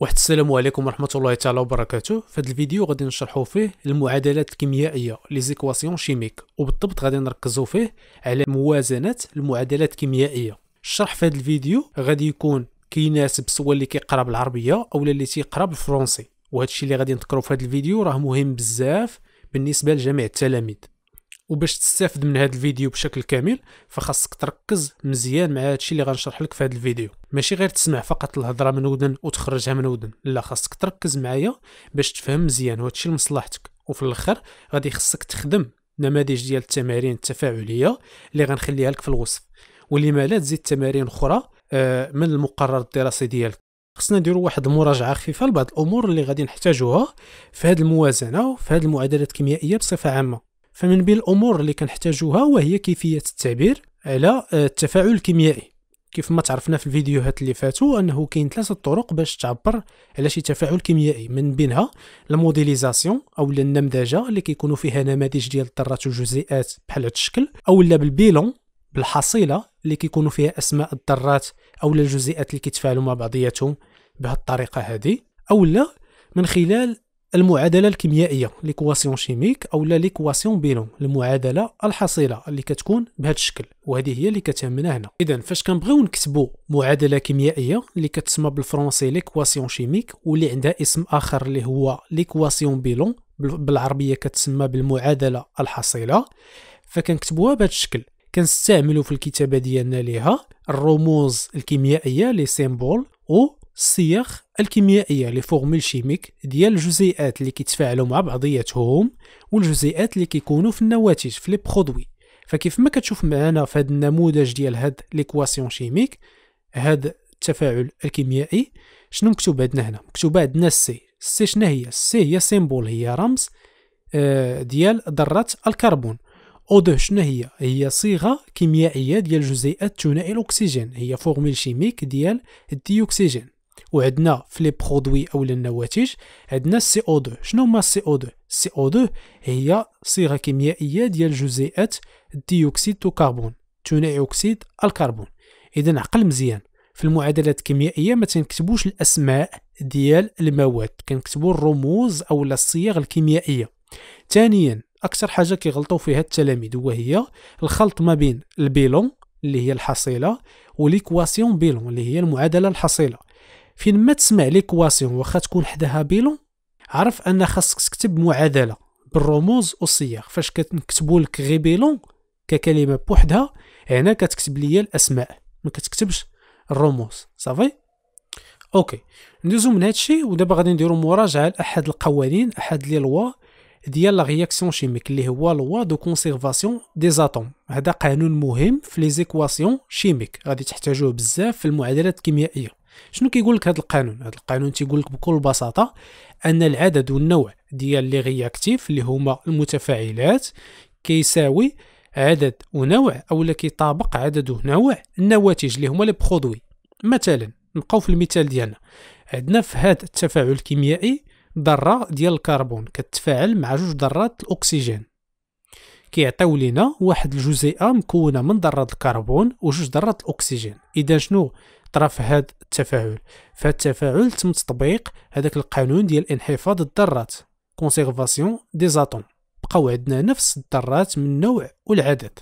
واحد السلام عليكم ورحمه الله تعالى وبركاته في هذا الفيديو غادي نشرحوا فيه المعادلات الكيميائيه لي زيكواسيون شيميك وبالضبط غادي نركزوا فيه على موازنه المعادلات الكيميائيه الشرح في هذا الفيديو غادي يكون كيناسب سواء اللي كيقرا بالعربيه او اللي تيقرا بالفرنسي وهذا الشيء اللي غادي نذكروا في هذا الفيديو راه مهم بزاف بالنسبه لجميع التلاميذ وباش تستافد من هذا الفيديو بشكل كامل فخاصك تركز مزيان مع هادشي اللي غنشرح لك في هذا الفيديو ماشي غير تسمع فقط الهضره من ودن وتخرجها من ودن لا خاصك تركز معايا باش تفهم مزيان وهادشي لمصلحتك وفي الاخر غادي خصك تخدم نماذج ديال التمارين التفاعليه اللي غنخليها لك في الوصف ما لا تزيد تمارين اخرى آه، من المقرر الدراسي ديالك خصنا نديرو واحد المراجعه خفيفه لبعض الامور اللي غادي نحتاجوها في هذه الموازنه وفي هذه المعادلات الكيميائيه بصفه عامه فمن بين الامور اللي كنحتاجوها وهي كيفيه التعبير على آه، التفاعل الكيميائي كيف ما تعرفنا في الفيديوهات اللي فاتوا انه كاين ثلاثه طرق باش تعبر على شي تفاعل كيميائي من بينها الموديليزاسيون او النمذجه اللي كيكونوا فيها نماذج ديال الذرات والجزيئات بحال هذا الشكل او بالبيلون بالحصيله اللي كيكونوا فيها اسماء الذرات او الجزيئات اللي كيتفاعلوا مع بعضياتهم بهذه الطريقه هذه او من خلال المعادله الكيميائيه ليكواسيون شيميك او لا ليكواسيون بيلون المعادله الحصيله اللي كتكون بهذا الشكل وهذه هي اللي كتهمنا هنا اذا فاش كنبغيو نكتبو معادله كيميائيه اللي كتسمى بالفرنسي ليكواسيون شيميك واللي عندها اسم اخر اللي هو ليكواسيون بيلون بالعربيه كتسمى بالمعادله الحصيله فكنكتبوها بهذا الشكل كنستعملو في الكتابه ديالنا ليها الرموز الكيميائيه لي سيمبول و الصيغ الكيميائيه لي فورمول شيميك ديال الجزيئات اللي كيتفاعلوا مع بعضياتهم والجزيئات اللي كيكونوا في النواتج في لي برودوي فكيف ما كتشوف معنا في هذا النموذج ديال هاد ليكواسيون شيميك هاد التفاعل الكيميائي شنو مكتوب عندنا هنا مكتوب عندنا سي سي شنو هي سي هي سيمبول هي رمز آه، ديال ذره الكربون او دو شنو هي هي صيغه كيميائيه ديال جزيئات ثنائي الاكسجين هي فورمول شيميك ديال الديوكسجين وعندنا في لي برودوي اولا النواتج عندنا سي او 2 شنو هما سي او 2 سي او 2 هي صيغه كيميائيه ديال جزيئات الديوكسيد كربون ثنائي اكسيد الكربون اذا عقل مزيان في المعادلات الكيميائيه ما تنكتبوش الاسماء ديال المواد كنكتبوا الرموز او الصيغ الكيميائيه ثانيا اكثر حاجه كيغلطوا فيها التلاميذ وهي الخلط ما بين البيلون اللي هي الحصيله وليكواسيون بيلون اللي هي المعادله الحصيله فين ما تسمع ليكواسيون واخا تكون حداها بيلون عرف ان خاصك تكتب معادله بالرموز والصيغ فاش كتكتبوا لك غي بيلون ككلمه بوحدها هنا كتكتب ليا الاسماء ما كتكتبش الرموز صافي اوكي ندوزو من هادشي ودابا غادي نديرو مراجعه لاحد القوانين احد لي لوا ديال لا رياكسيون شيميك اللي هو لوا دو كونسيرفاسيون دي زاتوم هذا قانون مهم في لي زيكواسيون شيميك غادي تحتاجوه بزاف في المعادلات الكيميائيه شنو كيقول لك هذا القانون هذا القانون تيقول لك بكل بساطه ان العدد والنوع ديال لي رياكتيف اللي هما المتفاعلات كيساوي عدد ونوع اولا كيطابق عدد ونوع النواتج اللي هما لي برودوي مثلا نبقاو في المثال ديالنا عندنا في هذا التفاعل الكيميائي ذره ديال الكربون كتفاعل مع جوج ذرات الاكسجين كيعطيو لينا واحد الجزيئه مكونه من ذره الكربون وجوج ذرات الاكسجين اذا شنو طرف هذا التفاعل فهاد التفاعل تم تطبيق هذاك القانون ديال انحفاض الذرات كونسيرفاسيون دي زاتوم بقاو عندنا نفس الذرات من النوع والعدد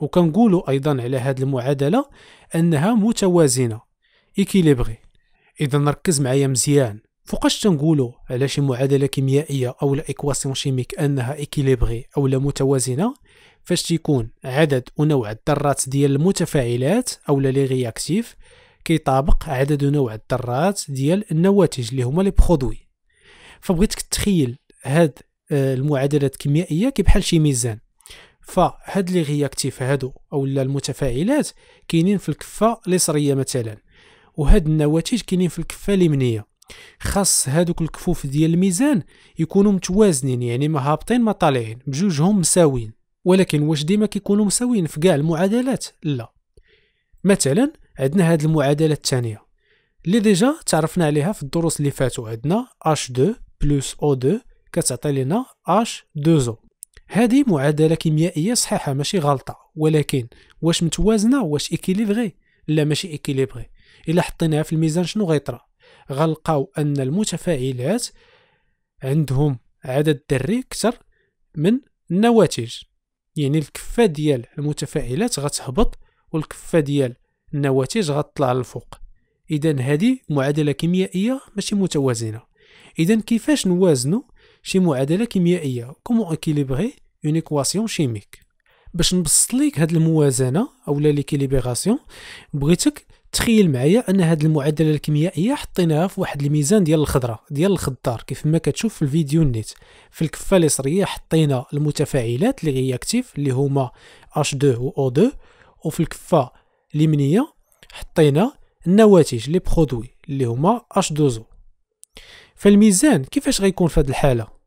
وكنقولوا ايضا على هذه المعادله انها متوازنه ايكيليبري اذا نركز معايا مزيان فوقاش تنقولوا على شي معادله كيميائيه او لا ايكواسيون شيميك انها ايكيليبري او لا متوازنه فاش تيكون عدد ونوع الذرات ديال المتفاعلات او لي رياكتيف كيطابق عدد ونوع الذرات ديال النواتج اللي هما لي برودوي فبغيتك تخيل هاد آه، المعادلات الكيميائيه كي بحال شي ميزان فهاد لي رياكتيف هادو اولا المتفاعلات كاينين في الكفه اليسريه مثلا وهاد النواتج كاينين في الكفه اليمنيه خاص هادوك الكفوف ديال الميزان يكونوا متوازنين يعني ما هابطين ما طالعين بجوجهم مساويين ولكن واش ديما كيكونوا مساويين في كاع المعادلات لا مثلا عندنا هذه المعادله الثانيه اللي ديجا تعرفنا عليها في الدروس اللي فاتوا عندنا H2 بلس O2 كتعطي لنا H2O هذه معادله كيميائيه صحيحه ماشي غلطه ولكن واش متوازنه واش اكيليبغي لا ماشي اكيليبغي الا حطيناها في الميزان شنو غيطرى غنلقاو ان المتفاعلات عندهم عدد ذري اكثر من النواتج يعني الكفه ديال المتفاعلات غتهبط والكفه ديال النواتج غتطلع للفوق اذا هذه معادله كيميائيه ماشي متوازنه اذا كيفاش نوازنوا شي معادله كيميائيه كومون اكيليبري اون ايكواسيون شيميك باش نبسط ليك هاد الموازنه اولا ليكيليبراسيون بغيتك تخيل معايا ان هذه المعادله الكيميائيه حطيناها في واحد الميزان ديال الخضره ديال الخضار كيف ما كتشوف في الفيديو النت في الكفه اليسريه حطينا المتفاعلات اللي هي اكتيف اللي هما H2 و O2 وفي الكفه اليمنيه حطينا النواتج لي برودوي اللي هما H2O فالميزان كيفاش غيكون في هذه الحاله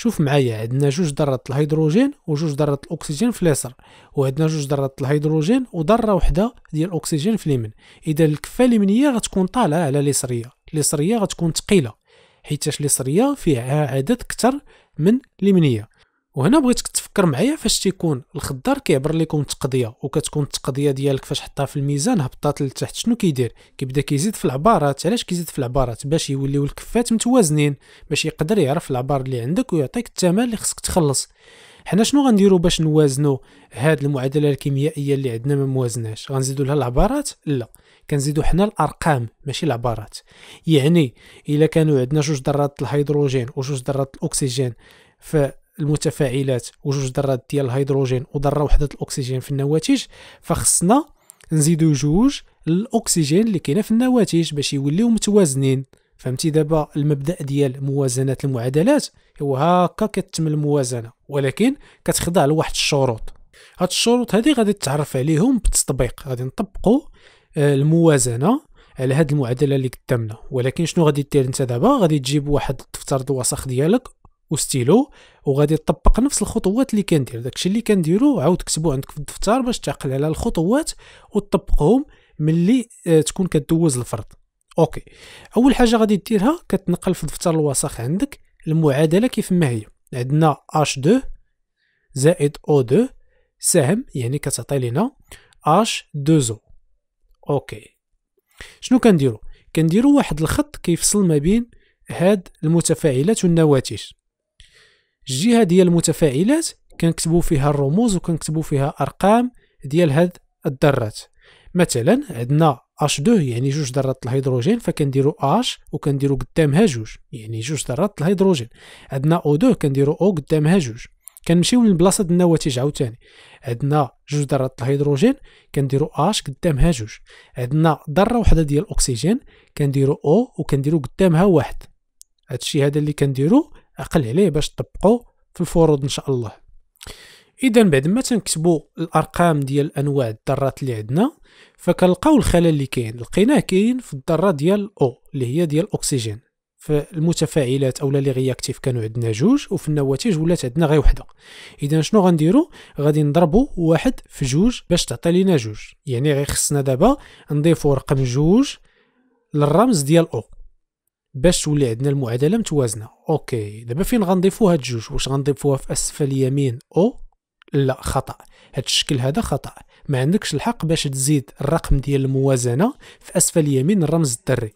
شوف معايا عندنا جوج ذرات الهيدروجين وجوج ذرات الاكسجين في اليسار وعندنا جوج ذرات الهيدروجين وذره وحده ديال الاكسجين في اليمين اذا الكفه اليمنيه غتكون طالعه على اليسريه اليسريه غتكون ثقيله حيتاش اليسريه فيها عدد اكثر من اليمنيه وهنا بغيتك تفكر معايا فاش تيكون الخضار كيعبر لكم التقضيه وكتكون التقضيه ديالك فاش حطها في الميزان هبطات لتحت شنو كيدير كيبدا كيزيد في العبارات علاش كيزيد في العبارات باش يوليو الكفات متوازنين باش يقدر يعرف العبار اللي عندك ويعطيك الثمن اللي خصك تخلص حنا شنو غنديرو باش نوازنو هاد المعادله الكيميائيه اللي عندنا ما موازناش غنزيدو لها العبارات لا كنزيدو حنا الارقام ماشي العبارات يعني الا كانوا عندنا جوج ذرات الهيدروجين وجوج ذرات الاكسجين ف المتفاعلات وجوج ذرات ديال الهيدروجين وذره وحده الاكسجين في النواتج فخصنا نزيدو جوج الاكسجين اللي كاينه في النواتج باش يوليو متوازنين فهمتي دابا المبدا ديال موازنه المعادلات هو هكا كتتم الموازنه ولكن كتخضع لواحد الشروط هاد الشروط هذه غادي تتعرف عليهم بالتطبيق غادي نطبقوا آه، الموازنه على هاد المعادله اللي قدامنا ولكن شنو غادي دير انت دابا غادي تجيب واحد تفترض الوسخ ديالك وستيلو وغادي تطبق نفس الخطوات اللي كندير داكشي اللي كنديرو عاود تكتبو عندك في الدفتر باش تعقل على الخطوات وتطبقهم ملي آه، تكون كدوز الفرض اوكي اول حاجه غادي ديرها كتنقل في دفتر الوساخ عندك المعادله كيف ما هي عندنا H2 زائد O2 سهم يعني كتعطي لنا H2O اوكي شنو كنديرو كنديرو واحد الخط كيفصل ما بين هاد المتفاعلات والنواتج الجهه ديال المتفاعلات كنكتبوا فيها الرموز وكنكتبوا فيها ارقام ديال هاد الذرات مثلا عندنا H2 يعني جوج ذرات الهيدروجين فكنديروا H وكنديروا قدامها جوج يعني جوج ذرات الهيدروجين عندنا O2 كنديروا O قدامها جوج كنمشيو للبلاصه ديال النواتج عاوتاني عندنا جوج ذرات الهيدروجين كنديروا H قدامها جوج عندنا ذره وحده ديال الاكسجين كنديروا O وكنديروا قدامها واحد هادشي هذا اللي كنديرو عقل عليه باش تطبقوا في الفروض ان شاء الله اذا بعد ما تنكتبوا الارقام ديال انواع الذرات اللي عندنا فكنلقاو الخلل اللي كاين لقيناه كاين في الذره ديال او اللي هي ديال الاكسجين فالمتفاعلات اولا لي رياكتيف كانوا عندنا جوج وفي النواتج ولات عندنا غير وحده اذا شنو غنديرو غادي نضربوا واحد في جوج باش تعطي لينا جوج يعني غير خصنا دابا نضيفوا رقم جوج للرمز ديال او باش تولي عندنا المعادله متوازنه اوكي دابا فين غنضيفوا هاد جوج واش غنضيفوها في اسفل يمين او لا خطا هاد الشكل هذا خطا ما عندكش الحق باش تزيد الرقم ديال الموازنه في اسفل يمين الرمز الذري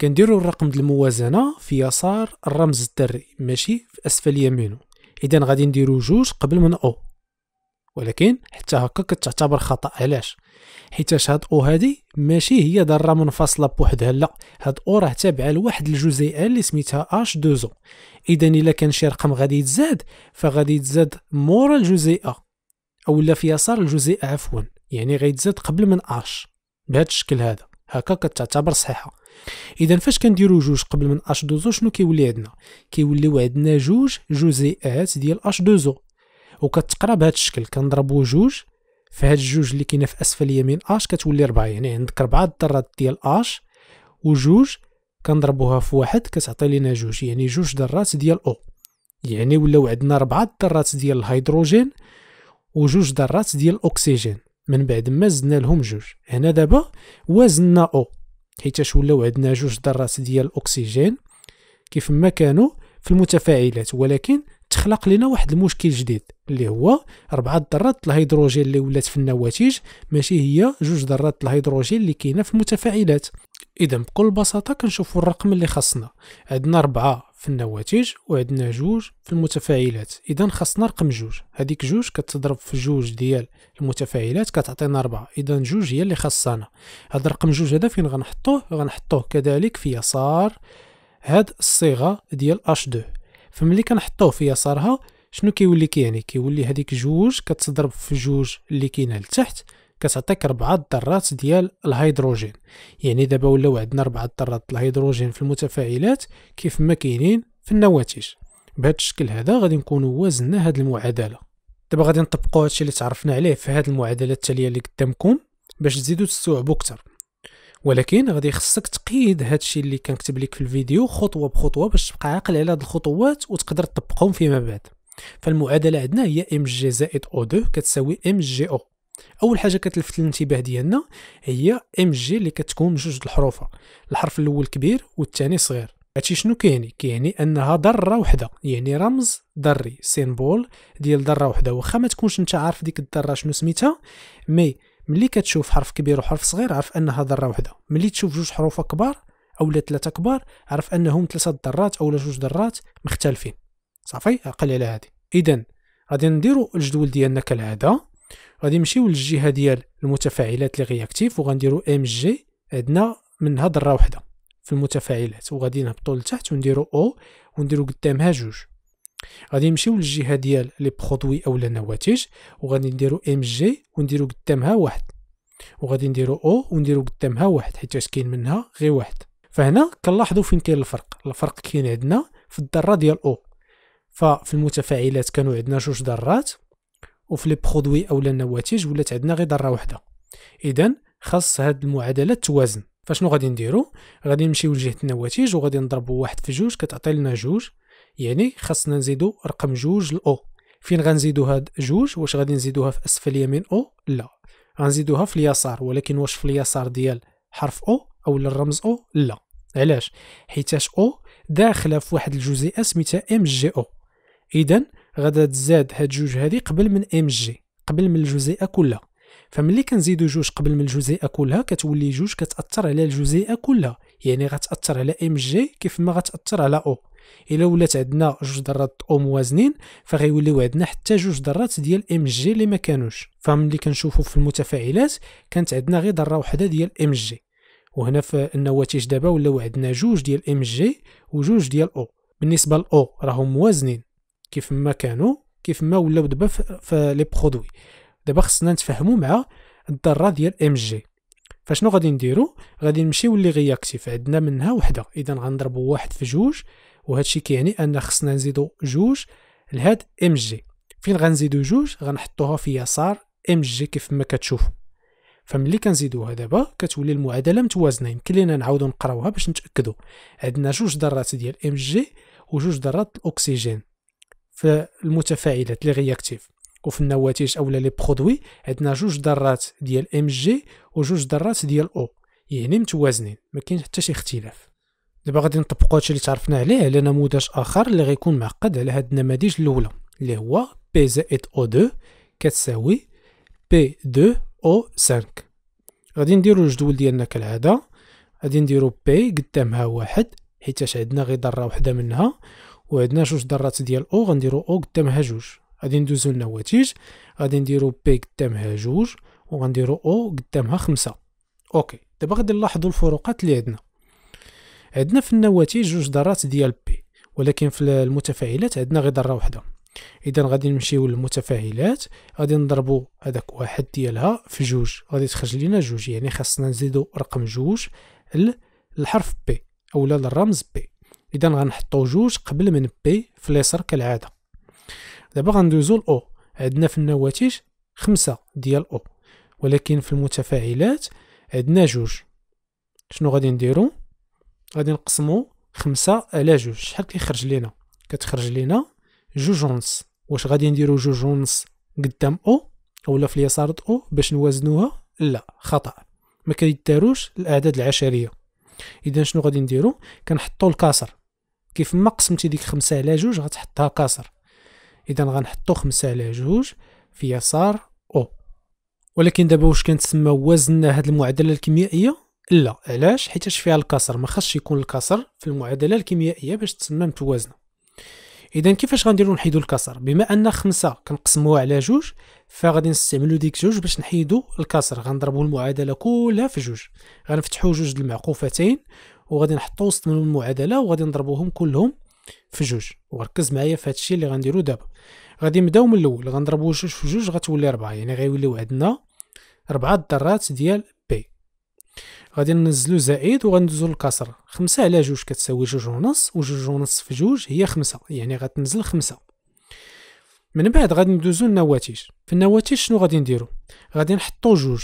كنديروا الرقم ديال الموازنه في يسار الرمز الذري ماشي في اسفل يمينه اذا غادي نديرو جوج قبل من او ولكن حتى هكا كتعتبر خطا علاش حيت هاد او هادي ماشي هي ذره منفصله بوحدها لا هاد او راه تابعه لواحد الجزيئه اللي سميتها اش دوزو اذا الا كان شي رقم غادي يتزاد فغادي يتزاد مورا الجزيئه او لا في يسار الجزيئه عفوا يعني غيتزاد قبل من اش بهذا الشكل هذا هكا كتعتبر صحيحه اذا فاش كنديرو جوج قبل من اش دوزو شنو كيولي عندنا كيوليو عندنا جوج جزيئات ديال اش دوزو وكتقرا بهذا الشكل كنضربو جوج في هاد الجوج اللي كاينه في اسفل اليمين اش كتولي ربعه يعني عندك ربعه الذرات ديال اش وجوج كنضربوها في واحد كتعطي لينا جوج يعني جوج ذرات ديال او يعني ولاو عندنا ربعه ذرات ديال الهيدروجين وجوج ذرات ديال الاكسجين من بعد ما زدنا لهم جوج هنا دابا وزننا او حيتاش ولاو عندنا جوج ذرات ديال الاكسجين كيف ما كانوا في المتفاعلات ولكن تخلق لنا واحد المشكل جديد اللي هو أربعة ذرات الهيدروجين اللي ولات في النواتج ماشي هي جوج ذرات الهيدروجين اللي كاينه في المتفاعلات اذا بكل بساطه كنشوفوا الرقم اللي خاصنا عندنا أربعة في النواتج وعندنا جوج في المتفاعلات اذا خاصنا رقم جوج هذيك جوج كتضرب في جوج ديال المتفاعلات كتعطينا أربعة اذا جوج هي اللي خاصنا هذا الرقم جوج هذا فين غنحطوه غنحطوه كذلك في يسار هاد الصيغه ديال اش 2 فملي كنحطوه في يسارها شنو كيولي كيعني كيولي هذيك جوج كتضرب في جوج اللي كاينه لتحت كتعطيك ربعة الذرات ديال الهيدروجين يعني دابا ولاو عندنا ربعة ذرات الهيدروجين في المتفاعلات كيف ما كاينين في النواتج بهذا الشكل هذا غادي نكونوا وازنا هذه المعادله دابا غادي نطبقوا هادشي اللي تعرفنا عليه في هذه المعادله التاليه اللي قدامكم باش تزيدوا تستوعبوا اكثر ولكن غادي خصك تقيد هادشي اللي كنكتب لك في الفيديو خطوه بخطوه باش تبقى عاقل على هاد الخطوات وتقدر تطبقهم فيما بعد فالمعادله عندنا هي ام جي زائد او 2 كتساوي ام جي او اول حاجه كتلفت الانتباه ديالنا هي ام جي اللي كتكون بجوج جوج الحروف الحرف الاول كبير والثاني صغير هادشي شنو كيعني كيعني انها ذره وحده يعني رمز ذري سيمبول ديال ذره وحده واخا ما تكونش انت عارف ديك الذره شنو سميتها مي ملي كتشوف حرف كبير وحرف صغير عرف انها ذره وحده ملي تشوف جوج حروف كبار او ثلاثه كبار عرف انهم ثلاثه ذرات او جوج ذرات مختلفين صافي اقل على هذه اذا غادي نديرو الجدول ديالنا كالعاده غادي نمشيو للجهه ديال المتفاعلات لي رياكتيف وغنديرو ام جي عندنا منها ذره وحده في المتفاعلات وغادي نهبطوا لتحت ونديرو او ونديرو قدامها جوج غادي نمشيو للجهه ديال لي برودوي اولا النواتج وغادي نديرو ام جي ونديرو قدامها واحد وغادي نديرو او ونديرو قدامها واحد حيت كاين منها غير واحد فهنا كنلاحظوا فين كاين الفرق الفرق كاين عندنا في الذره ديال او ففي المتفاعلات كانوا عندنا جوج ذرات وفي لي برودوي اولا النواتج ولات عندنا غير ذره واحده اذا خاص هاد المعادله توازن فشنو غادي نديرو غادي نمشيو لجهه النواتج وغادي نضربو واحد في جوج كتعطي لنا جوج يعني خاصنا نزيدو رقم جوج لأو فين غنزيدو هاد جوج واش غادي نزيدوها في اسفل اليمين او لا غنزيدوها في اليسار ولكن واش في اليسار ديال حرف او او الرمز او لا علاش حيتاش او داخله في واحد الجزيئه سميتها ام جي او إذن غادا تزاد هاد جوج هادي قبل من ام جي قبل من الجزيئه كلها فملي كنزيدو جوج قبل من الجزيئه كلها كتولي جوج كتاثر على الجزيئه كلها يعني غتاثر على ام جي كيف ما غتاثر على او الا ولات عندنا جوج ذرات اوم وازنين فغيوليو عندنا حتى جوج ذرات ديال ام جي اللي ما كانوش فملي كنشوفو في المتفاعلات كانت عندنا غير ذره واحده ديال ام جي وهنا في النواتج دابا ولاو عندنا جوج ديال ام جي وجوج ديال او بالنسبه لاو راهم موازنين كيف ما كانوا كيف ما ولاو دابا في لي برودوي دابا خصنا نتفاهموا مع الذره ديال ام جي فشنو غادي نديرو غادي نمشيو غياكتيف عندنا منها وحده اذا غنضربو واحد في جوج وهادشي كيعني ان خصنا نزيدو جوج لهاد ام جي فين غنزيدو جوج غنحطوها في يسار ام جي كيف ما كتشوفوا فملي كنزيدوها دابا كتولي المعادله متوازنه يمكن لينا نعاودو نقراوها باش نتاكدو عندنا جوج ذرات ديال ام جي وجوج ذرات الاكسجين فالمتفاعلات لي غياكتيف وفي النواتج اولا لي برودوي عندنا جوج ذرات ديال ام جي وجوج ذرات ديال او يعني متوازنين ما كاين حتى شي اختلاف دابا غادي نطبقوا هادشي اللي تعرفنا عليه على نموذج اخر اللي غيكون معقد على هاد النماذج الاولى اللي هو بي زائد او 2 كتساوي بي 2 او 5 غادي نديرو الجدول ديالنا كالعاده غادي نديرو بي قدامها واحد حيتاش عندنا غير ذره وحده منها وعندنا جوج ذرات ديال او غنديرو او قدامها جوج غادي ندوزو للنواتج غادي نديرو بي قدامها جوج وغنديرو او قدامها خمسة اوكي دابا غادي نلاحظو الفروقات اللي عندنا عندنا في النواتج جوج ذرات ديال بي ولكن في المتفاعلات عندنا غير ذره واحده اذا غادي نمشيو للمتفاعلات غادي نضربو هذاك واحد ديالها في جوج غادي تخرج لينا جوج يعني خاصنا نزيدو رقم جوج للحرف بي اولا للرمز بي اذا غنحطو جوج قبل من بي في اليسار كالعاده دابا غندوزو لأو عندنا في النواتج خمسة ديال أو ولكن في المتفاعلات عندنا جوج شنو غادي نديرو غادي نقسمو خمسة على جوج شحال كيخرج لينا كتخرج لينا جوج ونص واش غادي نديرو جوج ونص قدام او اولا في اليسار او باش نوازنوها لا خطا ما كيداروش الاعداد العشريه اذا شنو غادي نديرو كنحطو الكسر كيف ما قسمتي ديك خمسة على جوج غتحطها كسر اذا غنحطو خمسة على جوج في يسار او ولكن دابا واش كنتسمى وزن هاد المعادله الكيميائيه لا علاش حيتاش فيها الكسر ما خصش يكون الكسر في المعادله الكيميائيه باش تسمى متوازنه اذا كيفاش غنديرو نحيدو الكسر بما ان خمسة كنقسموها على جوج فغادي نستعملو ديك جوج باش نحيدو الكسر غنضربو المعادله كلها في جوج غنفتحو جوج د المعقوفتين وغادي نحطو وسط من المعادله وغادي نضربوهم كلهم في جوج وركز معايا في هادشي اللي غنديرو دابا غادي نبداو من الاول غنضربو جوج في جوج غتولي ربعة يعني غيوليو عندنا ربعة الذرات ديال بي غادي ننزلو زائد وغندوزو للكسر خمسة على جوج كتساوي جوج ونص وجوج ونص في جوج هي خمسة يعني غتنزل خمسة من بعد غادي ندوزو النواتج في النواتج شنو غادي نديرو غادي نحطو جوج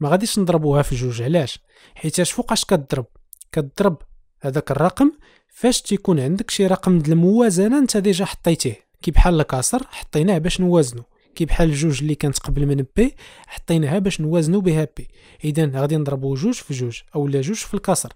ما غاديش نضربوها في جوج علاش حيتاش فوقاش كتضرب كتضرب هذاك الرقم فاش تيكون عندك شي رقم د الموازنه انت ديجا حطيتيه كي بحال الكاسر حطيناه باش نوازنو كي بحال جوج اللي كانت قبل من بي حطيناها باش نوازنو بها بي اذا غادي نضربو جوج في جوج اولا جوج في الكسر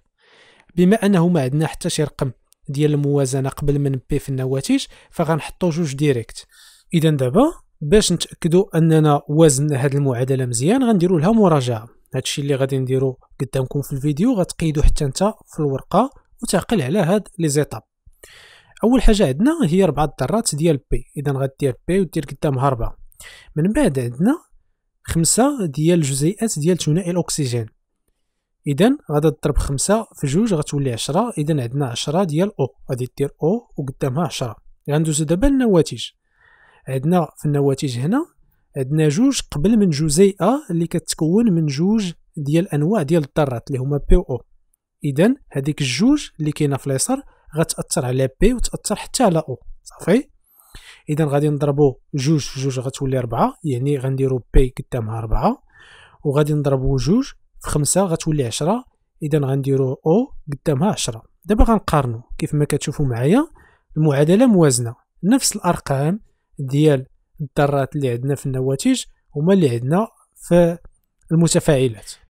بما انه ما عندنا حتى شي رقم ديال الموازنه قبل من بي في النواتج فغنحطو جوج ديريكت اذا دابا باش نتاكدوا اننا وازننا هاد المعادله مزيان غنديروا لها مراجعه هادشي اللي غادي نديرو قدامكم في الفيديو غتقيدو حتى انت في الورقه وتعقل على هاد لي زيتاب اول حاجه عندنا هي ربعة الذرات ديال بي اذا غدير بي ودير قدامها ربعة من بعد عندنا خمسة ديال الجزيئات ديال ثنائي الاكسجين اذا غادا تضرب خمسة في جوج غتولي عشرة اذا عندنا عشرة ديال او غادي دير او وقدامها عشرة غندوزو دابا النواتج عندنا في النواتج هنا عندنا جوج قبل من جزيئه اللي كتكون من جوج ديال انواع ديال الذرات اللي هما بي او اذا هذيك الجوج اللي كاينه في اليسار غتاثر على بي وتاثر حتى على او صافي اذا غادي نضربو جوج في جوج غتولي ربعة يعني غنديرو بي قدامها ربعة وغادي نضربو جوج في خمسة غتولي عشرة اذا غنديرو او قدامها عشرة دابا غنقارنو كيف ما كتشوفوا معايا المعادله موازنه نفس الارقام ديال الذرات اللي عندنا في النواتج هما اللي عندنا في المتفاعلات